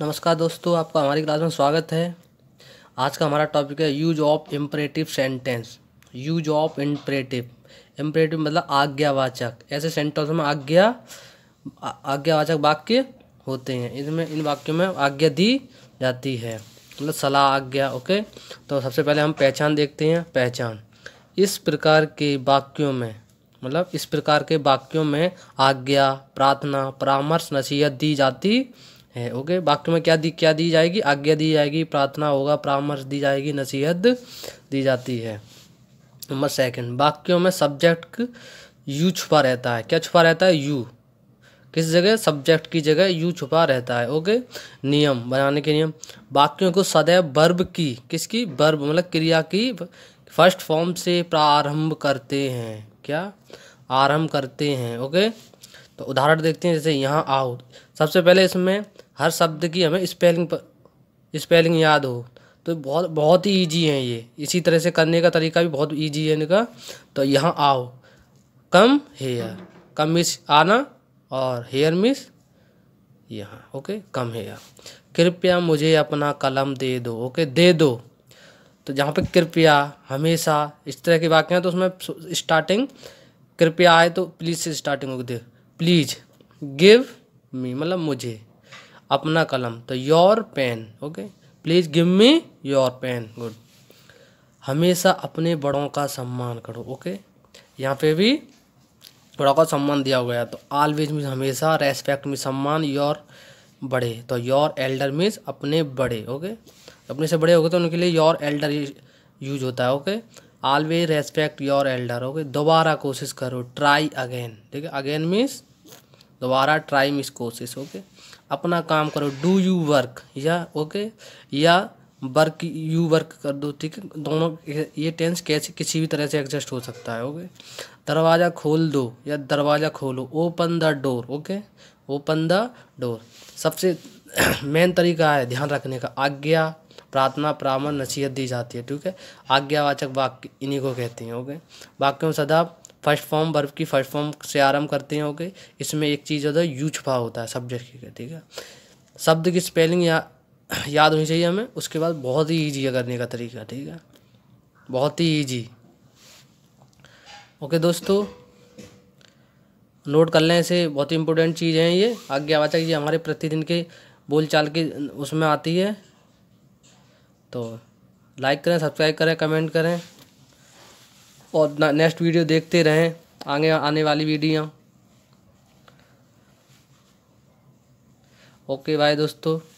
नमस्कार दोस्तों आपका हमारी क्लास में स्वागत है आज का हमारा टॉपिक है use of imperative sentence use of imperative imperative मतलब आज्ञावाचक ऐसे सेंटेंस में आज्ञा आज्ञावाचक वाक्य होते हैं इसमें इन वाक्यों में आज्ञा दी जाती है मतलब सलाह आज्ञा ओके तो सबसे पहले हम पहचान देखते हैं पहचान इस प्रकार के वाक्यों में मतलब इस प्रकार के वाक्यों में आज्ञा प्रार्थना परामर्श नसीहत दी जाती है ओके वाक्य में क्या दी क्या दी जाएगी आज्ञा दी जाएगी प्रार्थना होगा परामर्श दी जाएगी नसीहत दी जाती है नंबर सेकंड वाक्यों में सब्जेक्ट यू छुपा रहता है क्या छुपा रहता है यू किस जगह सब्जेक्ट की जगह यू छुपा रहता है ओके नियम बनाने के नियम वाक्यों को सदैव वर्ब की किसकी वर्ब मतलब क्रिया की फर्स्ट फॉर्म से प्रारंभ करते हैं क्या आरंभ करते हैं ओके तो उदाहरण देखते हैं जैसे यहाँ आओ सबसे पहले इसमें हर शब्द की हमें स्पेलिंग स्पेलिंग याद हो तो बहुत बहुत ही ईजी है ये इसी तरह से करने का तरीका भी बहुत ईजी है इनका तो यहाँ आओ कम हेयर कम मिस आना और हेयर मिस यहाँ ओके कम हेयर कृपया मुझे अपना कलम दे दो ओके दे दो तो जहाँ पे कृपया हमेशा इस तरह के वाक्य हैं तो उसमें स्टार्टिंग कृपया आए तो प्लीज़ से स्टार्टिंग होगी दे प्लीज गिव मी मतलब मुझे अपना कलम तो your pen okay please give me your pen good हमेशा अपने बड़ों का सम्मान करो ओके यहाँ पे भी बड़ों का सम्मान दिया हुआ है तो ऑलवेज मीन्स हमेशा रेस्पेक्ट मी सम्मान योर बड़े तो योर एल्डर मीन्स अपने बड़े ओके अपने से बड़े हो गए तो उनके लिए योर एल्डर यूज होता है okay always respect your elder okay दोबारा कोशिश करो ट्राई अगेन ठीक है अगेन मीन्स दोबारा ट्राई मिस कोशिश ओके अपना काम करो डू यू वर्क या ओके या वर्क यू वर्क कर दो ठीक है दोनों ये टेंस कैसे किसी भी तरह से एडजस्ट हो सकता है ओके दरवाज़ा खोल दो या दरवाज़ा खोलो open the door okay open the door सबसे मेन तरीका है ध्यान रखने का आज्ञा प्रार्थना प्रामण नसीहत दी जाती है ठीक है आज्ञावाचक वाक्य इन्हीं को कहते हैं ओके वाक्यों सदा फर्स्ट फॉर्म वर्ब की फर्स्ट फॉर्म से आरंभ करते हैं ओके इसमें एक चीज़ होता है यू छुपा होता है सब्जेक्ट की ठीक है शब्द की स्पेलिंग या याद होनी चाहिए हमें उसके बाद बहुत ही ईजी है करने का तरीका ठीक है बहुत ही ईजी ओके दोस्तों नोट कर लें इसे बहुत ही इंपॉर्टेंट चीज़ है ये आज्ञावाचक ये हमारे प्रतिदिन के बोलचाल के उसमें आती है तो लाइक करें सब्सक्राइब करें कमेंट करें और नेक्स्ट वीडियो देखते रहें आगे आने वाली वीडियो ओके बाय दोस्तों